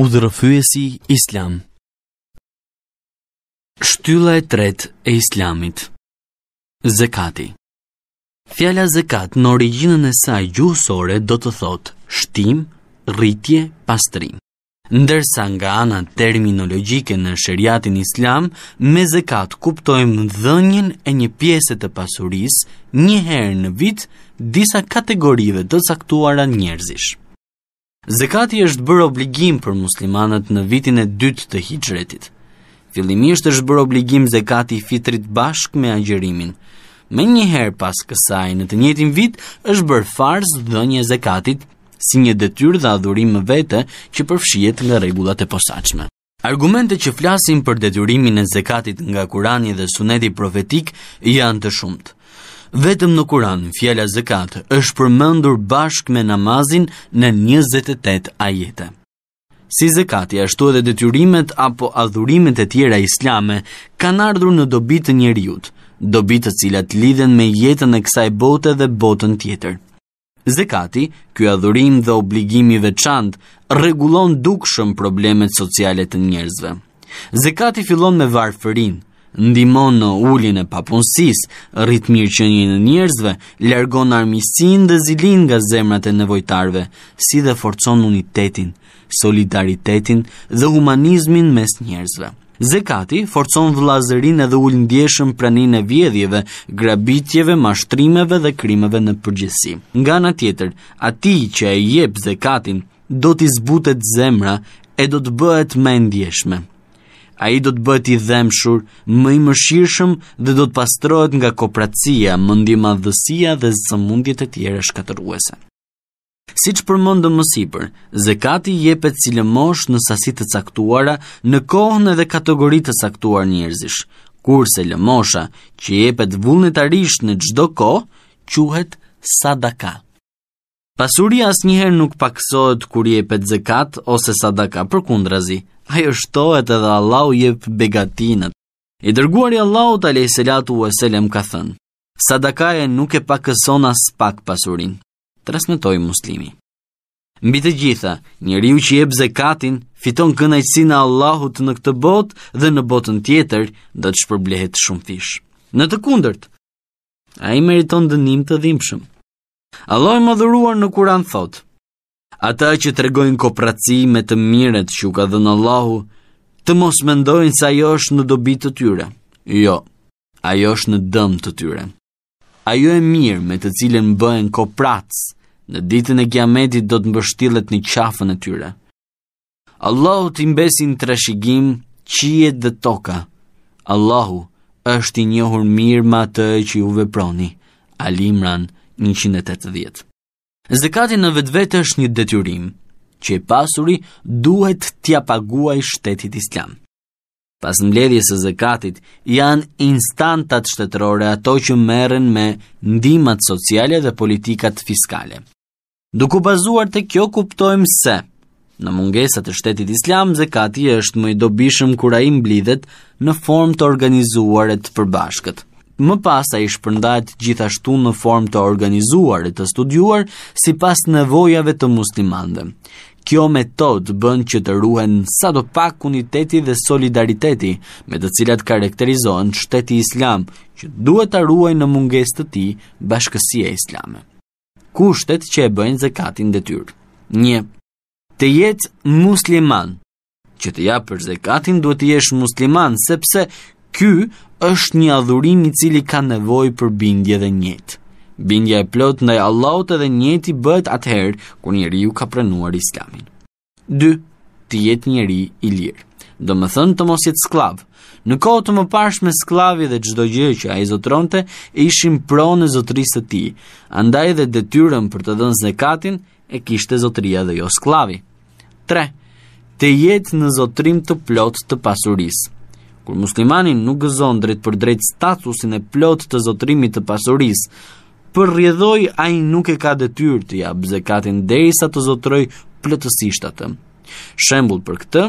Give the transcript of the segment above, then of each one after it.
Udhërëfyesi Islam Shtylla e tret e Islamit Zekati Fjalla zekat në originën e saj gjuhësore do të thot shtim, rritje, pastrim. Ndërsa nga ana terminologjike në shëriatin islam, me zekat kuptojmë dhënjën e një pjesë të pasurisë një herë në vit disa kategorive të caktuara njerëzish. Zekati është bërë obligim për muslimanët në vitin e dytë të hijgjretit. Fillimisht është bërë obligim zekati i fitrit bashkë me agjerimin. Me njëherë pas kësaj në të njëtin vit është bërë farz dhe një zekatit si një detyr dhe adhurim më vete që përfshiet nga regullat e posaqme. Argumente që flasin për detyrimin e zekatit nga Kurani dhe suneti profetik janë të shumtë vetëm në Kur'an fjala zakat është përmendur bashkë me namazin në 28 ajete. Si zakati ashtu edhe detyrimet apo adhurimet e tjera islame kanë ardhur në dobi të njeriu, dobi të cilat lidhen me jetën e kësaj bote dhe botën tjetër. Zekati, ky adhurim dhe obligim i veçantë rregullon dukshëm problemet sociale të njerëzve. Zekati fillon me varfërinë, ndimon në ullin e papunësis, rritmir që një në njerëzve, lërgon në armisin dhe zilin nga zemrat e nevojtarve, si dhe forcon unitetin, solidaritetin dhe humanizmin mes njerëzve. Zekati forcon vlazërin edhe ullin djeshën pranin e vjedhjeve, grabitjeve, mashtrimeve dhe krimeve në përgjësi. Nga në tjetër, ati që e jep zekatin, do t'i zbutet zemra e do të bëhet me ndjeshme a i do të bëti i dhemshur, më i shirëshëm dhe do të pastrohet nga kopratësia, mëndima dhësia dhe zëmundjet e tjere shkatëruese. Si që përmëndë më sipër, zekati jepet si lëmosh në sasit të caktuara në kohën edhe kategoritë të caktuar njerëzish, kurse lëmosha që jepet vullnetarisht në gjdo kohë, quhet sadakat. Pasuria asnjëherë njëherë nuk pakësohet kur je pëtë zekat ose sadaka për kundrazi, a jo shtohet edhe Allah u jep begatinët. I dërguar Allahu Allah u të lejë selatu u e selem ka thënë, sadaka e nuk e pakëson as pak pasurin, të muslimi. Mbi të gjitha, një riu që jep zekatin, fiton kënajtësi Allahut në këtë bot dhe në botën tjetër, dhe të shpërblehet shumë fish. Në të kundërt, a i meriton dënim të dhimshëm. Allah i madhuruar në kuran thot Ata që të regojnë kopratësi me të miret që ka dhënë Allahu Të mos mendojnë se ajo është në dobit të tyre Jo, ajo është në dëm të tyre Ajo e mirë me të cilën bëhen kopratës Në ditën e kiametit do të mbështillet një qafën e tyre Allahu të imbesin të rashigim qijet dhe toka Allahu është i njohur mirë ma të që ju veproni Alimran imran 180. Zekati në vetvete është një detyrim që i pasuri duhet t'ja i shtetit islam. Pas mbledhjes së zekatit, janë instantat shtetërore ato që merren me ndihmat sociale dhe politikat fiskale. Duke bazuar te kjo kuptojmë se në mungesat të shtetit islam zekati është më i dobishëm kur ai mblidhet në formë të organizuar të përbashkët më pas a i shpërndajt gjithashtu në form të organizuar e të studuar si pas nevojave të muslimande. Kjo metod bën që të ruhen sa do pak uniteti dhe solidariteti me të cilat karakterizohen shteti islam që duhet të ruhen në munges të ti bashkësia islame. Kushtet që e bëjnë zekatin dhe tyrë. Një, të jetë musliman. Që të japër zekatin duhet të jesh musliman, sepse ky është një adhurim i cili ka nevoj për bindje dhe njetë. Bindja e plot ndaj Allahut edhe njeti bëhet atëherë kur njeriu ka pranuar Islamin. 2. Të jetë njeri i lirë. Do më thënë të mos jetë sklavë. Në kohë të më pashë me sklavi dhe gjdo gjë që a i zotronte, ishim pro në zotrisë të ti, andaj dhe detyrem për të dhënë zekatin, e kishte zotria dhe jo sklavi. 3. Të jetë në zotrim të plot të pasurisë kur muslimani nuk gëzon drejt për drejt statusin e plot të zotrimit të pasuris, për rjedhoj a i nuk e ka detyr të jabë zekatin dhe i sa të zotroj plotësishtatë. Shembul për këtë,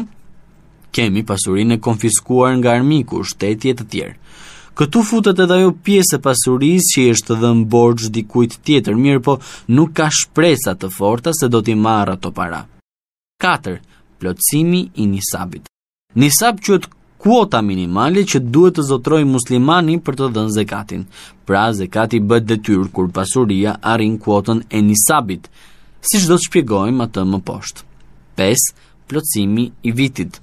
kemi pasurin e konfiskuar nga armiku, shtetjet të tjerë. Këtu futet edhe jo pjesë e pasuris që i është dhe në borgjë tjetër mirë, po nuk ka shpresa të forta se do t'i marra të para. 4. Plotësimi i një sabit Nisab që të kuota minimale që duhet të zotrojë muslimani për të dhënë zekatin. Pra, zekati bëhet detyrë kur pasuria arrin kuotën e nisabit, siç do të shpjegojmë atë më poshtë. 5. Plotësimi i vitit.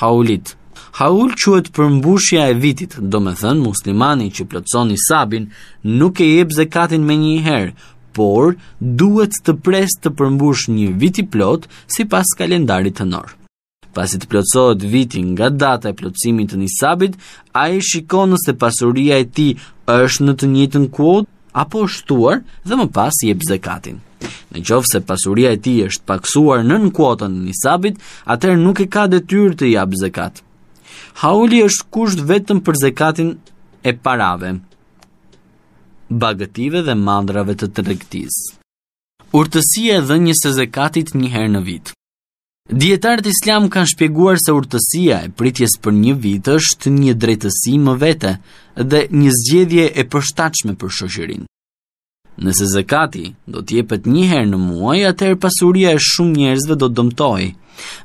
Haulit. Haul quhet përmbushja e vitit, do me thënë muslimani që plotëson nisabin nuk e jep zekatin me një herë, por duhet të pres të përmbush një vit i plot si pas kalendarit të norë. Pasi të plotësohet viti nga data e plotësimit të sabit, a i shikon nëse pasuria e ti është në të njëtën kuot, apo shtuar dhe më pas jep zekatin. Në qovë se pasuria e ti është paksuar në në kuotën në sabit, atër nuk e ka detyrë të jap zekat. Hauli është kusht vetëm për zekatin e parave, bagative dhe mandrave të tregtis. Urtësia e dhënjës së zekatit një herë në vit. Djetarët islam kanë shpjeguar se urtësia e pritjes për një vit është një drejtësi më vete dhe një zgjedhje e përshtachme për shoshirin. Nëse zekati do t'jepet një herë në muaj, atëherë pasuria e shumë njerëzve do dëmtoj.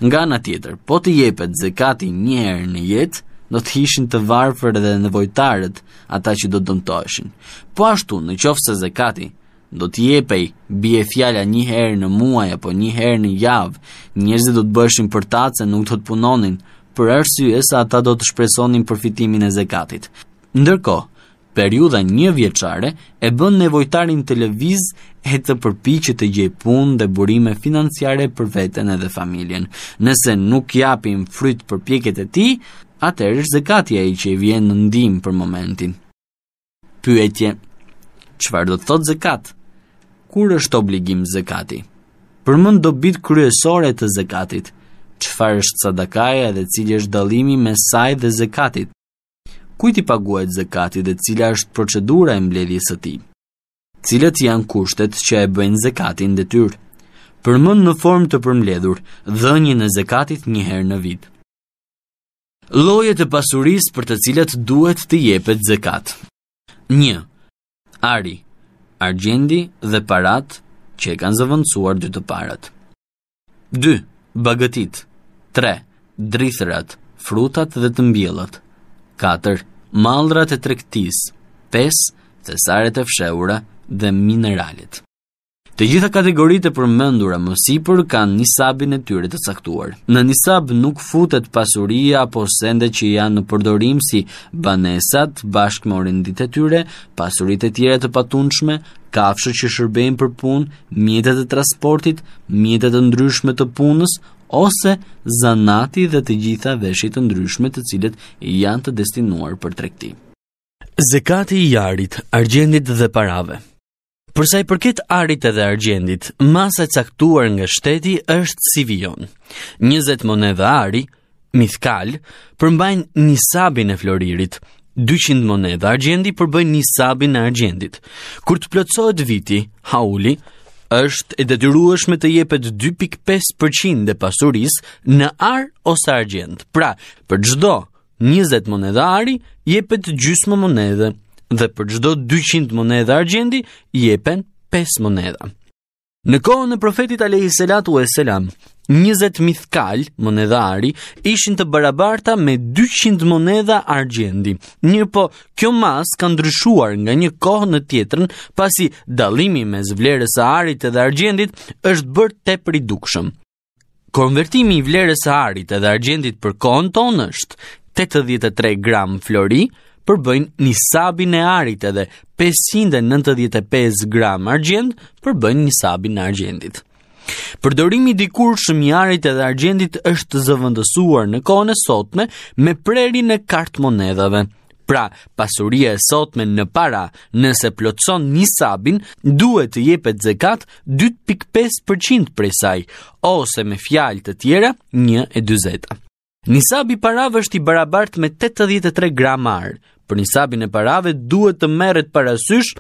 Nga nga tjetër, po të jepet zekati një herë në jetë, do të hishin të varfër dhe nevojtarët ata që do dëmtojshin. Po ashtu, në qofë se zekati, do t'i jepej bie fjala një herë në muaj apo një herë në javë, njerëzit do të bëheshin për ta se nuk do të punonin, për arsye se ata do të shpresonin përfitimin e zekatit. Ndërkohë, periudha një vjeçare e bën nevojtarin të lëviz e të përpiqet të gjej punë dhe burime financiare për veten edhe familjen. Nëse nuk japim fryt për pjeket e tij, atëherë është zekati ai që i vjen në ndihmë për momentin. Pyetje: Çfarë do të thotë zekati? kur është obligim zekati. Përmend dobit kryesore të zekatit. Çfarë është sadakaja dhe cilë është dallimi mes saj dhe zekatit? Kujt i paguhet zekati dhe cila është procedura e mbledhjes së tij? Cilat janë kushtet që e bëjnë zekatin detyrë? Përmend në formë të përmbledhur dhënien e zekatit një herë në vit. Llojet e pasurisë për të cilat duhet të jepet zekat. 1. Ari, argjendi dhe parat që e kanë zëvëndësuar dy të parat. 2. Bagëtit 3. Drithërat, frutat dhe të mbjellat 4. Maldrat e trektis 5. Thesaret e fsheura dhe mineralit Të gjitha kategoritë e përmendura më sipër kanë nisabin e tyre të caktuar. Në nisab nuk futet pasuria apo sendet që janë në përdorim si banesat, bashkë me renditë e tyre, pasuritë e tjera të patundshme, kafshët që shërbejnë për punë, mjetet e transportit, mjetet e ndryshme të punës ose zanati dhe të gjitha veshjet të ndryshme të cilet janë të destinuar për trekti. Zekati i jarit, argjendit dhe parave. Përsa i përket arit edhe argjendit, masa e caktuar nga shteti është si vion. 20 monedha ari, mithkal, përmbajnë një sabin e floririt, 200 monedha argjendi përbëjnë një sabin e argjendit. Kur të plotësohet viti, hauli është e detyrueshme të jepet 2.5% e pasurisë në ar ose argjend. Pra, për çdo 20 monedha ari jepet gjysmë monedhe dhe për çdo 200 monedhë argjendi i jepen 5 monedha. Në kohën e profetit alayhi salatu wasalam, 20 mithkal monedhari ishin të barabarta me 200 monedha argjendi. Mirë po, kjo mas ka ndryshuar nga një kohë në tjetrën, pasi dallimi mes vlerës së arit dhe argjendit është bërë tepër i dukshëm. Konvertimi i vlerës së arit dhe argjendit për kohën tonë është 83 gram flori, përbëjnë një sabin e arit edhe 595 gram argjend përbëjnë një sabin e argjendit. Përdorimi dikur arit edhe argjendit është zëvëndësuar në kohën e sotme me preri në kartë monedave. Pra, pasuria e sotme në para, nëse plotëson një sabin, duhet të jepet zekat 2.5% prej saj, ose me fjalë të tjera 1.20%. Nisabi parave është i barabart me 83 gram arë. Për nisabin e parave duhet të merret parasysh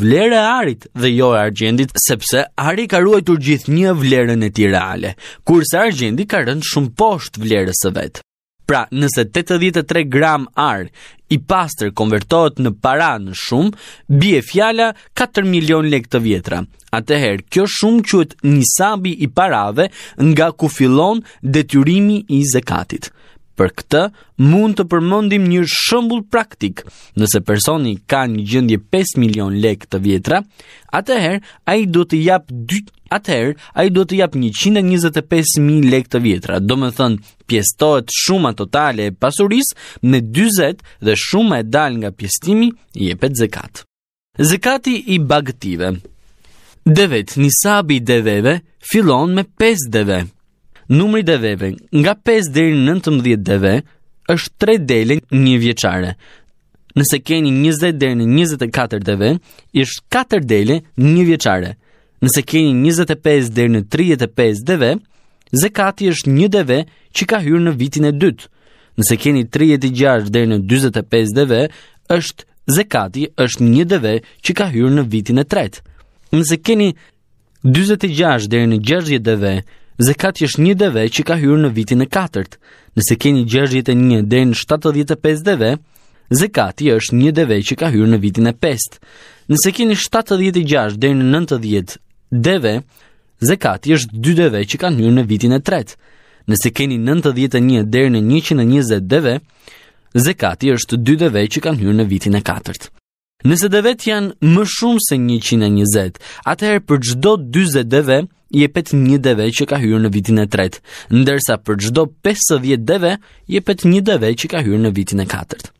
vlerë e arit dhe jo e argjendit, sepse ari ka ruajtur gjithë një vlerën e tirale, kurse argjendi ka rëndë shumë poshtë vlerës e vetë. Pra, nëse 83 gram arë i pastër konvertohet në para në shumë, bie fjala 4 milion lek të vjetra. Atëherë, kjo shumë quhet nisabi i parave nga ku fillon detyrimi i zakatit. Për këtë mund të përmendim një shembull praktik. Nëse personi ka një gjendje 5 milion lekë të vjetra, atëherë ai do të jap dy Atëherë, a i do të japë 125.000 lek të vjetra, do me thënë pjestohet shuma totale e pasuris me 20 dhe shuma e dal nga pjestimi i e petë zekat. Zekati i bagëtive Devet, një sabi i deveve, filon me 5 deve numri deveve nga 5 deri në 19 deve është 3 dele një vjeçare. Nëse keni 20 deri në 24 deve, është 4 dele një vjeçare. Nëse keni 25 deri në 35 deve, zekati është një deve që ka hyrë në vitin e dytë. Nëse keni 36 deri në 45 deve, është zekati është një deve që ka hyrë në vitin e tretë. Nëse keni 46 deri në 60 deve, Zekati është një deve që ka hyrë në vitin e katërt. Nëse keni 61 deri në 75 deve, zekati është një deve që ka hyrë në vitin e 5. Nëse keni 76 deri në 90 deve, zekati është 2 deve që kanë hyrë në vitin e 3. Nëse keni 91 deri në 120 deve, zekati është 2 deve që kanë hyrë në vitin e 4. Nëse devet janë më shumë se 120, atëherë për çdo 40 deve jepet një deve që ka hyrë në vitin e tret, ndërsa për gjdo 50 deve jepet një deve që ka hyrë në vitin e katërt.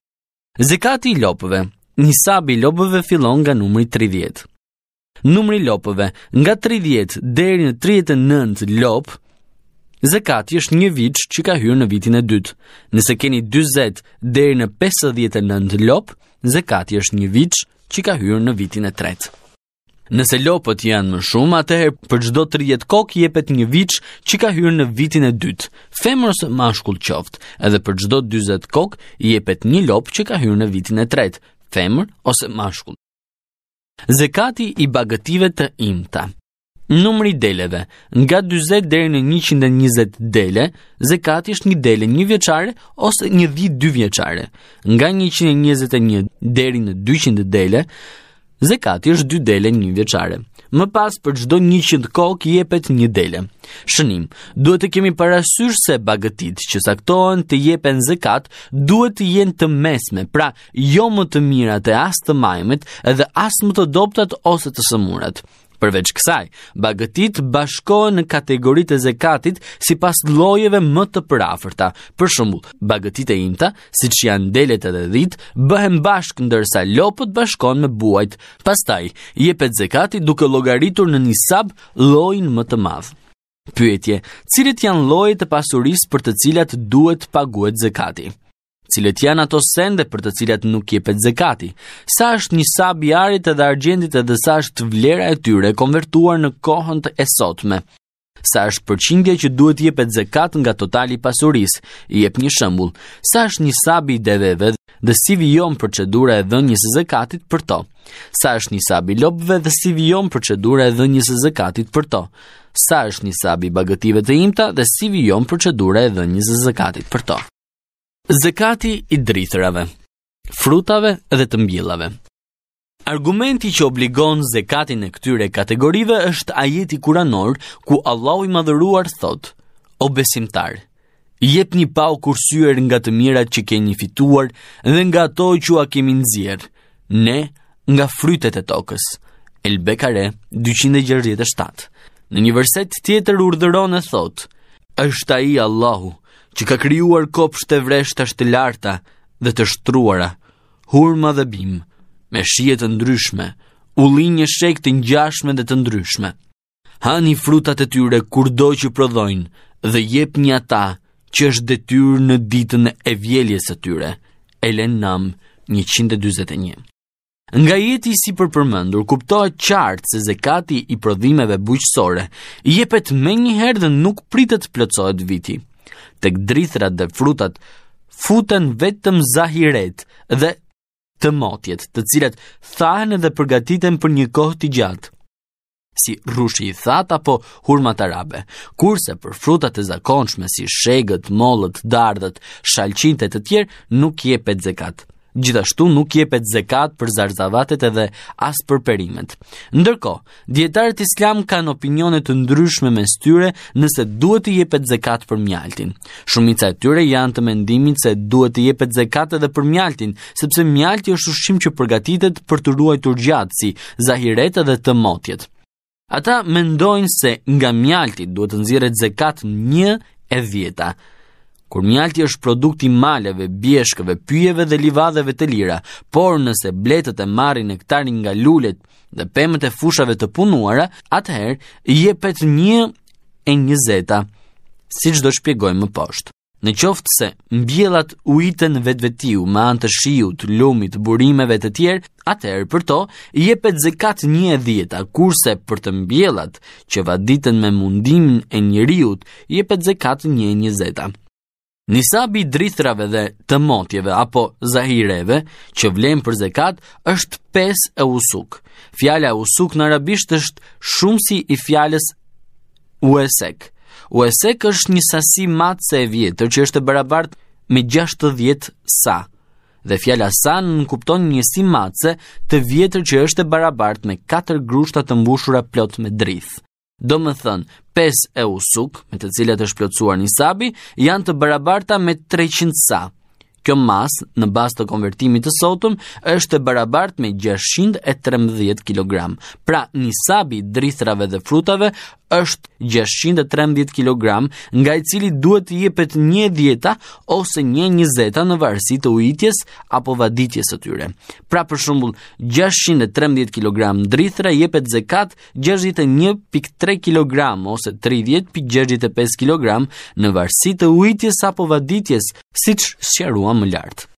Zekati i lopëve Një sabi i lopëve fillon nga numri 30. Numri lopëve nga 30 deri në 39 lopë, Zekati është një vitë që ka hyrë në vitin e dytë. Nëse keni 40 deri në 59 lop, zekati është një vitë që ka hyrë në vitin e tretë. Nëse lopët janë më shumë, atëherë për çdo 30 kok jepet një viç që ka hyrë në vitin e dytë. Femër ose mashkull qoftë, edhe për çdo 40 kok jepet një lop që ka hyrë në vitin e tretë, femër ose mashkull. Zekati i bagative të imta. Numri i deleve. Nga 40 deri në 120 dele, zekati është një dele një vjeçare ose një dhjetë dy vjeçare. Nga 121 deri në 200 dele, Zekati është dy dele një vjeçare. Më pas për çdo 100 kokë jepet një dele. Shënim, duhet të kemi parasysh se bagëtit që saktohen të jepen zekat duhet të jenë të mesme, pra jo më të mirat e as të majmet, edhe as më të doptat ose të sëmurat. Përveç kësaj, bagëtit bashkohen në kategoritë e zekatit si pas lojeve më të përafërta. Për shembull, bagëtit e imta, si që janë delet edhe dhit, bëhen bashkë ndërsa lopët bashkohen me buajt. Pastaj, jepet zekati duke logaritur në një llojin më të madhë. Pyetje, Cilat janë llojet e pasuris për të cilat duhet paguet zekati? cilët janë ato sende për të cilat nuk jepet zakati, sa është një sab i arit të argjendit edhe sa është vlera e tyre konvertuar në kohën e sotme. Sa është përqindja që duhet jepet zakat nga totali i pasurisë? I jep një shembull. Sa është një sabi i deveve dhe si vijon procedura e dhënjes së zakatit për to? Sa është një sabi i lopëve dhe si vijon procedura e dhënjes së zakatit për to? Sa është një sab të imta dhe si vijon procedura e dhënjes së zakatit për to? Zekati i dritërave, frutave dhe të mbjellave. Argumenti që obligon zekatin e këtyre kategorive është ajeti kuranor ku Allahu i madhëruar thot: O besimtar, jep një pau kursyer nga të mirat që keni fituar dhe nga ato që ju a kemi nxjerr, ne nga frytet e tokës. Elbekare 267. Në një verset tjetër urdhëron e thot: Është ai Allahu, që ka kryuar kopsht të vreshtas të larta dhe të shtruara, hurma dhe bim, me shiet të ndryshme, u linje shek të njashme dhe të ndryshme. Hani frutat e tyre kur do që prodhojnë dhe jep një ata që është detyrë në ditën e vjeljes e tyre, Elen Nam 121. Nga jeti si për përmëndur, kuptohet qartë se zekati i prodhimeve buqësore, jepet me një herë dhe nuk pritet plëcojt viti të gdrithrat dhe frutat, futen vetëm zahiret dhe të motjet, të cilat thahen dhe përgatiten për një kohë të gjatë, si rushi i that apo hurmat arabe, kurse për frutat e zakonshme si shegët, mollët, dardhët, shalqinte të tjerë nuk je pet zekatë. Gjithashtu nuk jepet zekat për zarzavatet edhe as për perimet. Ndërko, djetarët islam kanë opinionet të ndryshme me styre nëse duhet të jepet zekat për mjaltin. Shumica e tyre janë të mendimit se duhet të jepet zekat edhe për mjaltin, sepse mjalti është ushqim që përgatitet për të ruaj të rgjatë si zahiret edhe të motjet. Ata mendojnë se nga mjalti duhet të nëzire zekat një e vjeta, kur mjalti është produkt i maleve, bjeshkëve, pyjeve dhe livadheve të lira, por nëse bletët e marrin nektarin nga lulet dhe pemët e fushave të punuara, atëherë jepet 1 e 20 siç do shpjegojmë më poshtë. Në qoftë se mbjellat uiten vetvetiu me anë të shiut, lumit, burimeve të tjerë, atëherë për to jepet zekat 1/10, kurse për të mbjellat që vaditen me mundimin e njerëzit, jepet zekat 1/20. Nisabi drithrave dhe të motjeve apo zahireve që vlen për zekat është pes e usuk. Fjala usuk në arabisht është shumësi i fjales uesek. Uesek është një sasi matë se e vjetër që është e barabart me 60 sa. Dhe fjala sa në kupton një si matëse të vjetër që është e barabart me 4 grushta të mbushura plot me drith. Do më thënë, 5 e usuk, me të cilat është plotësuar një sabi, janë të barabarta me 300 sa. Kjo mas, në bas të konvertimit të sotëm, është të barabart me 613 kg. Pra, një sabi, drithrave dhe frutave, është 613 kg, nga i cili duhet të jepet një dieta ose një njëzeta në varësi të ujitjes apo vaditjes të tyre. Pra për shumbull, 613 kg drithra jepet zekat 61.3 kg ose 30.65 kg në varësi të ujitjes apo vaditjes, si që shërua më lartë.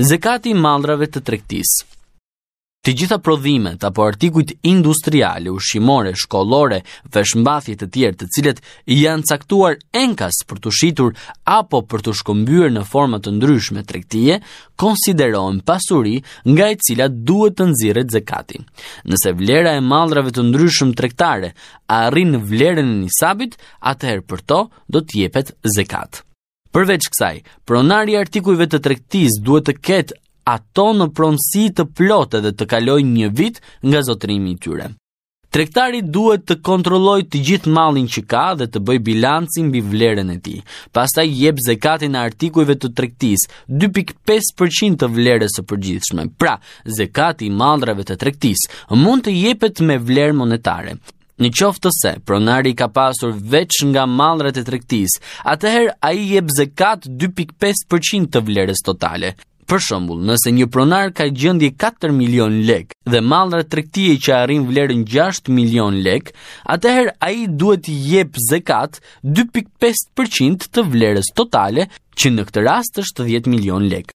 Zekati i mallrave të tregtisë. Të gjitha prodhimet apo artikujt industriale, ushqimore, shkollore dhe shmbathje të tjera të cilët janë caktuar enkas për të shitur apo për të shkëmbyer në forma të ndryshme tregtie, konsiderohen pasuri nga e cila duhet të nxirret zakati. Nëse vlera e mallrave të ndryshëm tregtare arrin vlerën e nisabit, atëherë për to do të jepet zakat. Përveç kësaj, pronari i artikujve të tregtisë duhet të ketë ato në pronësi të plotë dhe të kalojnë një vit nga zotrimi i tyre. Trektari duhet të kontrolloj të gjithë mallin që ka dhe të bëj bilancin mbi vlerën e tij. Pastaj jep zekatin e artikujve të tregtisë, 2.5% të vlerës së përgjithshme. Pra, zekati i mallrave të tregtisë mund të jepet me vlerë monetare. Në qoftë të se, pronari ka pasur veç nga maldrat e trektis, atëherë a i jep zekat 2.5% të vlerës totale. Për shembull, nëse një pronar ka gjendje 4 milion lek dhe mallra tregtie që arrin vlerën 6 milion lek, atëherë ai duhet të jep zekat 2.5% të vlerës totale, që në këtë rast është 10 milion lek.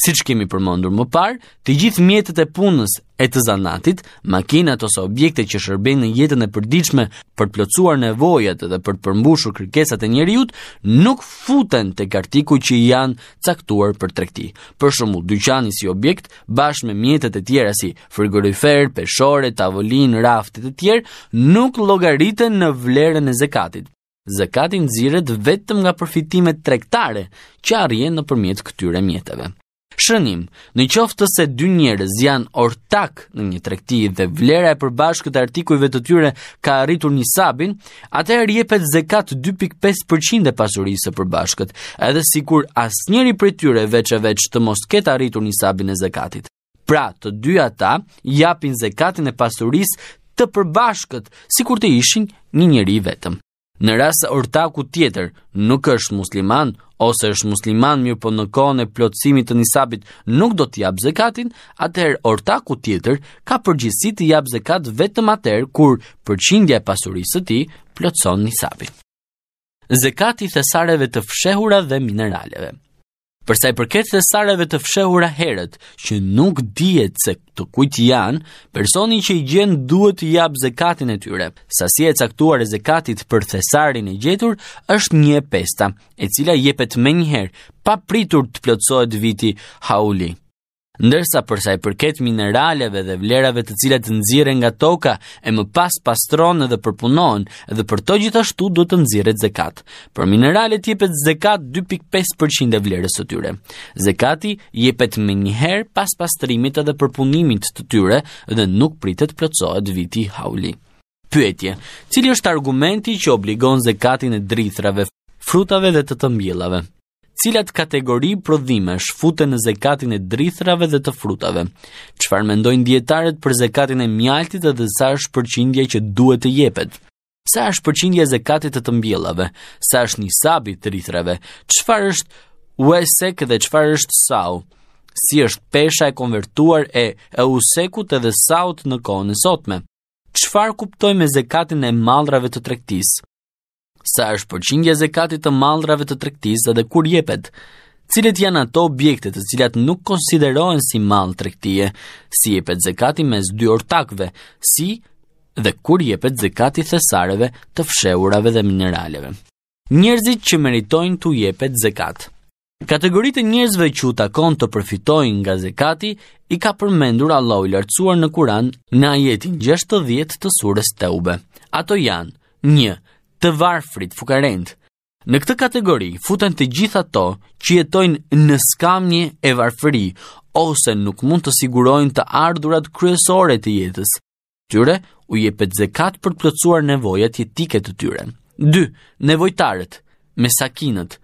Siç kemi përmendur më parë, të gjithë mjetet e punës e të zanatit, makinat ose objektet që shërbejnë në jetën e përditshme për të plotësuar nevojat dhe për të përmbushur kërkesat e njerëzit, nuk futen tek artikuj që janë caktuar për tregti. Për shembull, dyqani si objekt bashkë me mjetet e tjera si frigorifer, peshore, tavolinë, raft e të tjerë nuk llogariten në vlerën e zekatit. Zekati nxirret vetëm nga përfitimet tregtare që arrijnë nëpërmjet këtyre mjeteve. Shënim, në qoftë të se dy njerëz janë ortak në një tregti dhe vlera e përbashkët e artikujve të tyre ka arritur një sabin, atëherë jepet zekat 2.5% e pasurisë së përbashkët, edhe sikur asnjëri prej tyre veç e veç të mos ketë arritur një sabin e zekatit. Pra, të dy ata japin zekatin e pasurisë të përbashkët, sikur të ishin një njeri vetëm. Në rrasë se ortaku tjetër nuk është musliman, ose është musliman mirë po në kohën e plotësimit të nisabit nuk do t'jabë jap zekatin, atëherë ortaku tjetër ka përgjegjësi të jap zekat vetëm atëherë kur përqindja e pasurisë së tij plotëson nisabin. Zekati thesareve të fshehura dhe mineraleve. Përsa i përket thesareve të fshehura herët, që nuk dijet se të kujt janë, personi që i gjenë duhet të jap zekatin e tyre, sa si e caktuar e zekatit për thesarin e gjetur është një pesta, e cila jepet me njëherë, pa pritur të plotsojt viti hauli ndërsa përsa i përket mineraleve dhe vlerave të cilat nëzire nga toka e më pas pastron dhe përpunon dhe për to gjithashtu duhet të nëzire zekat. Për mineralet jepet zekat 2.5% e vlerës të tyre. Zekati jepet me njëherë pas pastrimit edhe përpunimit të tyre dhe nuk pritet plëcohet viti hauli. Pyetje, cili është argumenti që obligon zekatin e drithrave, frutave dhe të të cilat kategori prodhimesh futen në zekatin e drithrave dhe të frutave. Çfarë mendojnë dietarët për zekatin e mjaltit dhe sa është që duhet të jepet? Sa është përqindja e zekatit të të mbjellave? Sa është nisabi i drithrave? Çfarë është Uesek dhe çfarë është Sau? Si është pesha e konvertuar e Eusekut edhe Saut në kohën e sotme? Çfarë kuptoj me zekatin e mallrave të tregtisë? sa është përqindja zekatit të mallrave të tregtisë dhe kur jepet. cilet janë ato objekte të cilat nuk konsiderohen si mall tregtie, si jepet zekati mes dy ortakëve, si dhe kur jepet zekati thesareve të fsheurave dhe mineraleve. Njerëzit që meritojnë të jepet zekat. Kategoritë e njerëzve që u takon të përfitojnë nga zekati i ka përmendur Allahu i lartësuar në Kur'an në ajetin 60 të surës Teube. Ato janë: 1 të varfrit fukarend. Në këtë kategori futen të gjithë ato që jetojnë në skamje e varfëri ose nuk mund të sigurojnë të ardhurat kryesore të jetës. Tyre u jepet zekat për të plotësuar nevojat jetike të tyre. 2. Nevojtarët me sakinët.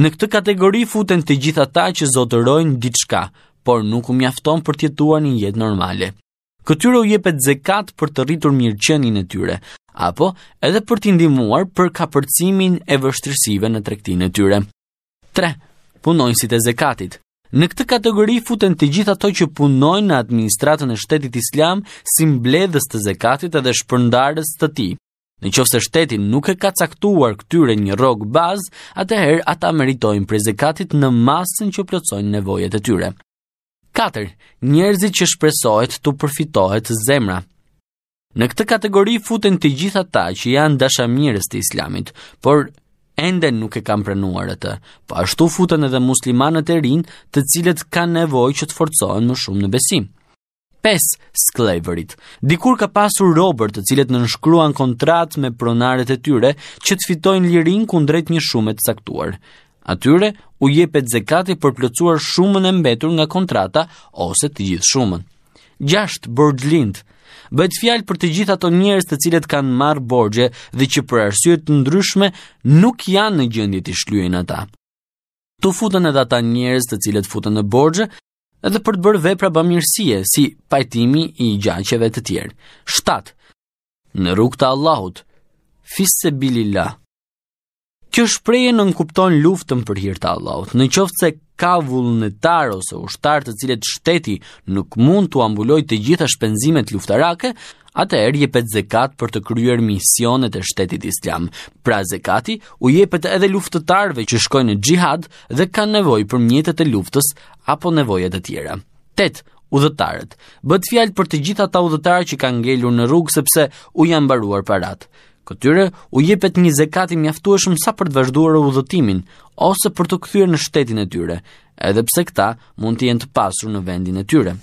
Në këtë kategori futen të gjithë ata që zotërojnë diçka, por nuk u mjafton për të jetuar një jetë normale këtyre u jepet zekat për të rritur mirëqenjen e tyre, apo edhe për t'i ndihmuar për kapërcimin e vështirësive në tregtinë e tyre. 3. Punonjësit e zekatit. Në këtë kategori futen të gjitha ato që punojnë në administratën e shtetit islam si mbledhës të zekatit edhe shpërndarës të ti. Në qofë se shtetin nuk e ka caktuar këtyre një rogë bazë, atëherë ata meritojnë prej zekatit në masën që plocojnë nevojet e tyre. 4. Njerëzit që shpresohet të përfitohet zemra. Në këtë kategori futen të gjitha ta që janë dashamirës të Islamit, por ende nuk e kanë pranuar atë. Po ashtu futen edhe muslimanët e rinj, të cilët kanë nevojë që të forcohen më shumë në besim. 5. Sklaverit. Dikur ka pasur robër të cilët nënshkruan kontratë me pronarët e tyre që të fitojnë lirin kundrejt një shume të caktuar. Atyre u jepet zekati për plëcuar shumën e mbetur nga kontrata ose të gjithë shumën. 6. Borgj lind Bëjt fjalë për të gjithë ato njerës të cilet kanë marë borgje dhe që për arsyet të ndryshme nuk janë në gjëndit i shlujen ata. Tu futën edhe ata njerës të cilet futën në borgje edhe për të bërë vepra bëmirësie si pajtimi i gjaqeve të tjerë. 7. Në rukë të Allahut Fisë se bililah Kjo shprehje nën kupton luftën për hir të Allahut. Në qoftë se ka vullnetar ose ushtar të cilët shteti nuk mund t'u ambuloj të gjitha shpenzimet luftarake, atëherë jepet zekat për të kryer misionet e shtetit islam. Pra zekati u jepet edhe luftëtarve që shkojnë në xhihad dhe kanë nevojë për mjetet e luftës apo nevoja të tjera. 8 udhëtarët. Bëhet fjalë për të gjithë ata udhëtarë që kanë ngelur në rrugë sepse u janë mbaruar paratë. Këtyre u jepet një zekati mjaftueshëm sa për të vazhduar udhëtimin ose për të kthyer në shtetin e tyre, edhe pse këta mund të jenë të pasur në vendin e tyre.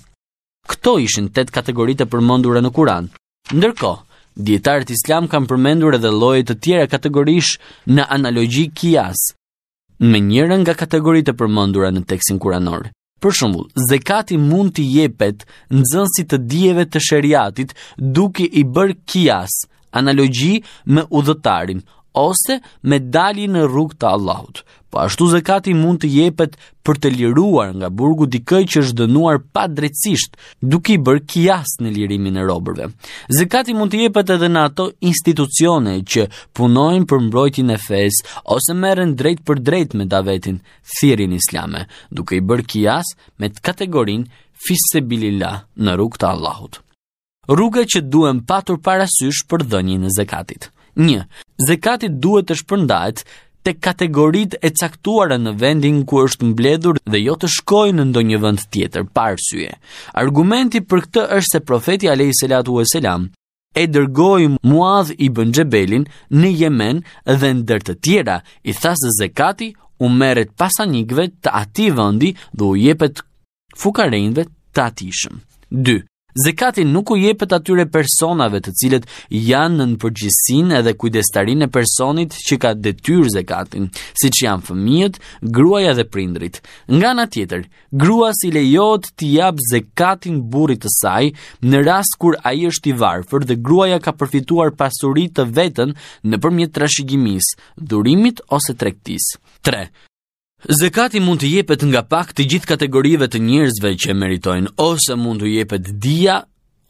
Kto ishin tet kategoritë përmendura në Kur'an. Ndërkohë, dietarët islam kanë përmendur edhe lloje të tjera kategorish në analogji kias me njërën nga kategoritë përmendura në tekstin kuranor. Për shembull, zekati mund të jepet nxënësit të dijeve të shariatit duke i bërë kias, analogji me udhëtarin ose me dalje në rrugë të Allahut. Po ashtu zakati mund të jepet për të liruar nga burgu dikë që është dënuar pa drejtësisht, duke i bërë kias në lirimin e robërve. Zakati mund të jepet edhe në ato institucione që punojnë për mbrojtjen e fesë ose merren drejt për drejt me davetin thirrin islame, duke i bërë kias me kategorinë fisebilillah në rrugë të Allahut rruga që duhen patur para për dhënien e zakatit. 1. zekatit duhet të shpërndahet të kategoritë e caktuara në vendin ku është mbledhur dhe jo të shkojnë në ndonjë vend tjetër pa arsye. Argumenti për këtë është se profeti aleyhiselatu vesselam e dërgoi Muadh ibn Jebelin në Yemen dhe ndër të tjera i tha se zekati u merret pasanikve të atij vendi, u jepet fukarejnve të atishëm. Zekati nuk u jepet atyre personave të cilët janë në përgjithësinë edhe kujdestarinë e personit që ka detyr zekatin, siç janë fëmijët, gruaja dhe prindrit. Nga ana tjetër, grua si lejohet të jap zekatin burrit të saj në rast kur ai është i varfër dhe gruaja ka përfituar pasuri të vetën nëpërmjet trashëgimisë, durimit ose tregtisë. 3. Zekati mund të jepet nga pak të gjithë kategorive të njerëzve që meritojnë, ose mund të jepet dia,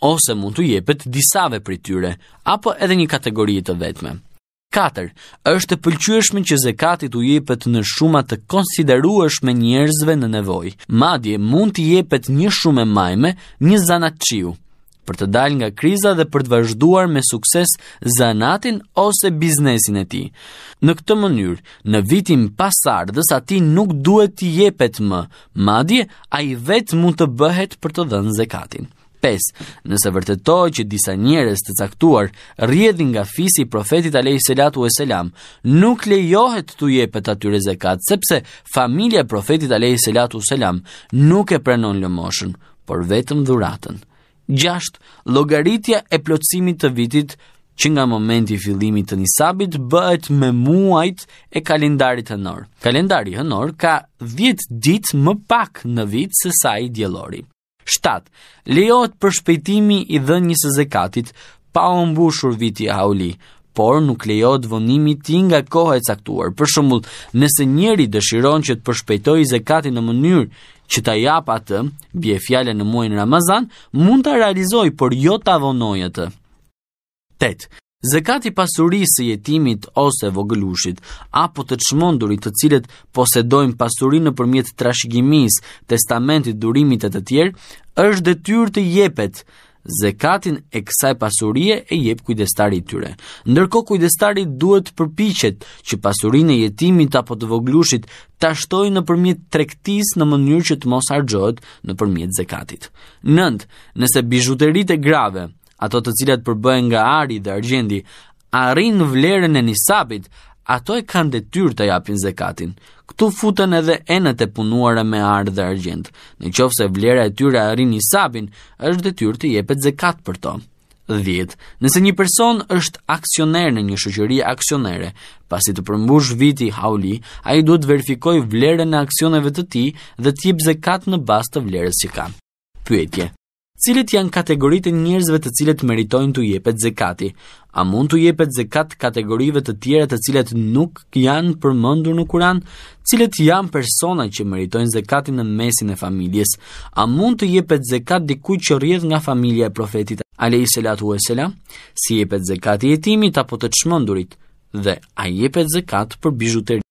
ose mund të jepet disave për tyre, apo edhe një kategori të vetme. 4. është të pëlqyëshme që zekatit u jepet në shumat të konsideruash njerëzve në nevoj. Madje mund të jepet një shumë e majme, një zanat qiu për të dalë nga kriza dhe për të vazhduar me sukses zanatin ose biznesin e ti. Në këtë mënyrë, në vitin pasardhës ati nuk duhet t'i jepet më, madje a i vetë mund të bëhet për të dhënë zekatin. 5. Nëse vërtetoj që disa njerës të caktuar rjedhin nga fisi profetit Alej Selatu e Selam, nuk lejohet të jepet atyre zekat, sepse familja profetit Alej Selatu e Selam nuk e prenon lëmoshën, por vetëm dhuratën. 6. Logaritja e plotësimit të vitit që nga momenti i fillimit të nisabit bëhet me muajt e kalendarit hënor. Kalendari hënor ka 10 ditë më pak në vit se sa i diellori. 7. Lejohet për shpejtimi i dhënjes së zakatit pa u mbushur viti hauli, por nuk lejohet vonimi i tij nga koha e caktuar. Për shembull, nëse njëri dëshiron që të përshpejtojë zakatin në mënyrë që ta jap atë, bie fjale në muajin Ramazan, mund ta realizoj, por jo ta vonoj atë. 8. Zekati pasurisë së jetimit ose vogëlushit apo të çmendurit të cilët posedojnë pasurinë nëpërmjet trashëgimisë, testamentit, durimit e të tjerë, është detyrë të jepet Zekatin e kësaj pasurie e jep kujdestari i tyre. Ndërkohë kujdestari duhet të përpiqet që pasurinë e jetimit apo të voglushit ta shtojë nëpërmjet tregtisë në mënyrë që të mos në nëpërmjet zekatit. 9. Nëse e grave, ato të cilat përbëhen nga ari dhe argjendi, arrin vlerën e nisabit ato e kanë detyrë të japin zekatin. Këtu futen edhe enët e punuara me ardhë dhe argjend. Në qofë se vlera e tyre arrin një sabin, është detyrë të jepet zekat për to. 10. Nëse një person është aksioner në një shoqëri aksionere, pasi të përmbush viti hauli, ai duhet verifikoj vlerën e aksioneve të tij dhe të jap zekat në bazë të vlerës që ka. Pyetje. Cilit janë kategoritë e njerëzve të cilët meritojnë të jepet zekati? A mund të jepet zekat kategorive të tjera të cilët nuk janë përmendur në Kur'an? Cilët janë persona që meritojnë zekatin në mesin e familjes? A mund të jepet zekat dikujt që rrjedh nga familja e profetit Alayhi Salatu Wassalam? Si jepet zekati i etimit apo të çmendurit? Dhe a jepet zekat për bijuteri?